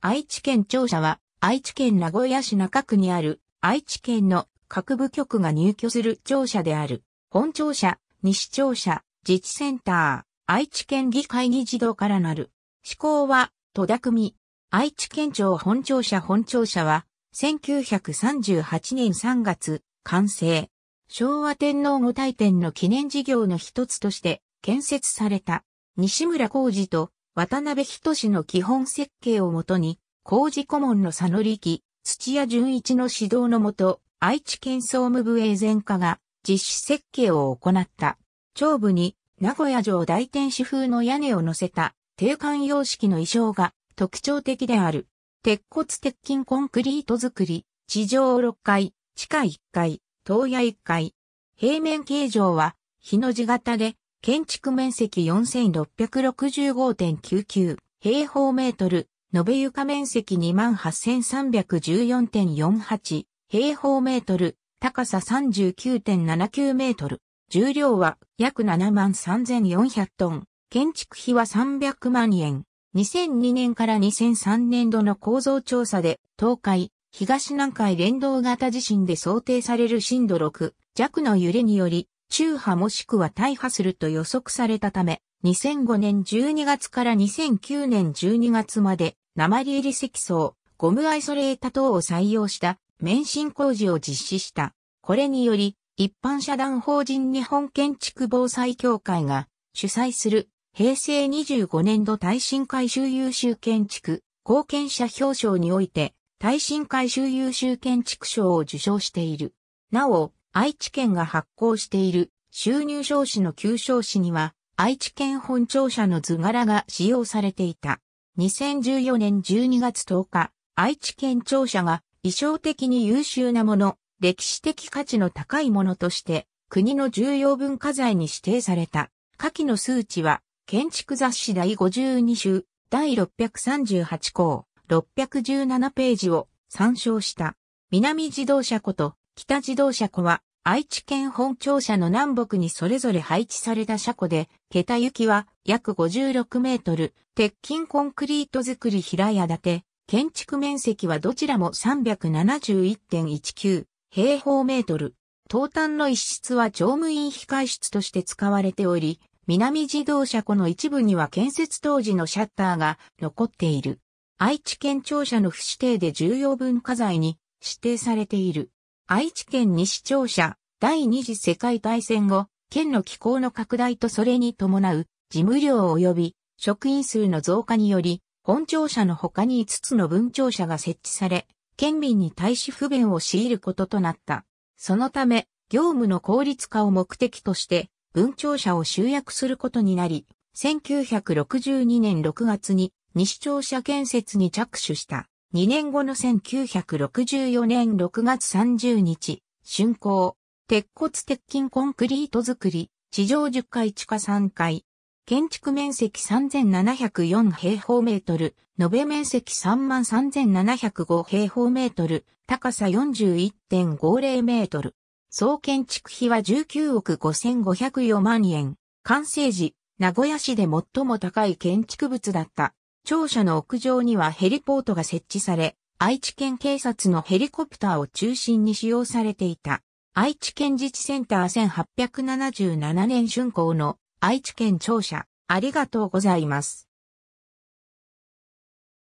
愛知県庁舎は、愛知県名古屋市中区にある、愛知県の各部局が入居する庁舎である。本庁舎、西庁舎、自治センター、愛知県議会議事堂からなる。施行は、戸田組。愛知県庁本庁舎本庁舎は、1938年3月、完成。昭和天皇御大典の記念事業の一つとして建設された。西村浩二と渡辺仁の基本設計をもとに、工事顧問の佐野力、土屋純一の指導のもと、愛知県総務部営前課が実施設計を行った。長部に名古屋城大天守風の屋根を乗せた定管様式の衣装が特徴的である。鉄骨鉄筋コンクリート作り、地上6階、地下1階、東屋1階。平面形状は、日の字型で、建築面積4665.99平方メートル、延べ床面積28314.48平方メートル、高さ39.79メートル、重量は約73400トン、建築費は300万円。2002年から2003年度の構造調査で、東海、東南海連動型地震で想定される震度6弱の揺れにより、中波もしくは大破すると予測されたため、2005年12月から2009年12月まで、鉛入り積層、ゴムアイソレータ等を採用した免震工事を実施した。これにより、一般社団法人日本建築防災協会が主催する平成25年度耐震改修優秀建築貢献者表彰において耐震改修優秀建築賞を受賞している。なお、愛知県が発行している収入証紙の旧証紙には、愛知県本庁舎の図柄が使用されていた。2014年12月10日、愛知県庁舎が衣装的に優秀なもの、歴史的価値の高いものとして、国の重要文化財に指定された。下記の数値は、建築雑誌第52集、第638項、617ページを参照した。南自動車こと、北自動車庫は愛知県本庁舎の南北にそれぞれ配置された車庫で、桁行きは約56メートル、鉄筋コンクリート作り平屋建て、建築面積はどちらも371.19平方メートル。東端の一室は乗務員控室として使われており、南自動車庫の一部には建設当時のシャッターが残っている。愛知県庁舎の不指定で重要文化財に指定されている。愛知県西庁舎、第二次世界大戦後、県の気候の拡大とそれに伴う、事務量及び職員数の増加により、本庁舎の他に5つの分庁舎が設置され、県民に対し不便を強いることとなった。そのため、業務の効率化を目的として、文庁舎を集約することになり、1962年6月に西庁舎建設に着手した。2年後の1964年6月30日、竣工、鉄骨鉄筋コンクリート作り、地上10階地下3階。建築面積3704平方メートル、延べ面積33705平方メートル、高さ41.50メートル。総建築費は19億5504万円。完成時、名古屋市で最も高い建築物だった。庁舎の屋上にはヘリポートが設置され、愛知県警察のヘリコプターを中心に使用されていた。愛知県自治センター1877年竣工の愛知県庁舎、ありがとうございます。